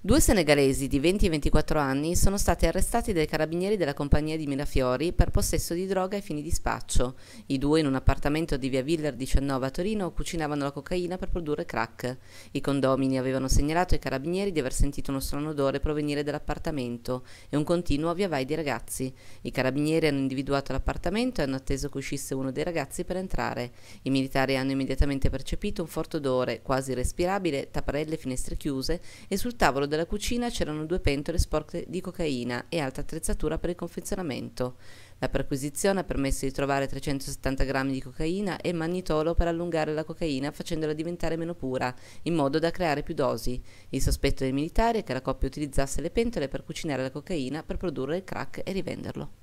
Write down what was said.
Due senegalesi di 20 e 24 anni sono stati arrestati dai carabinieri della compagnia di Mirafiori per possesso di droga ai fini di spaccio. I due in un appartamento di via Villar 19 a Torino cucinavano la cocaina per produrre crack. I condomini avevano segnalato ai carabinieri di aver sentito uno strano odore provenire dall'appartamento e un continuo via vai di ragazzi. I carabinieri hanno individuato l'appartamento e hanno atteso che uscisse uno dei ragazzi per entrare. I militari hanno immediatamente percepito un forte odore, quasi respirabile, tapparelle, finestre chiuse e sul tavolo della cucina c'erano due pentole sporche di cocaina e altra attrezzatura per il confezionamento. La perquisizione ha permesso di trovare 370 grammi di cocaina e magnitolo per allungare la cocaina facendola diventare meno pura, in modo da creare più dosi. Il sospetto dei militari è che la coppia utilizzasse le pentole per cucinare la cocaina per produrre il crack e rivenderlo.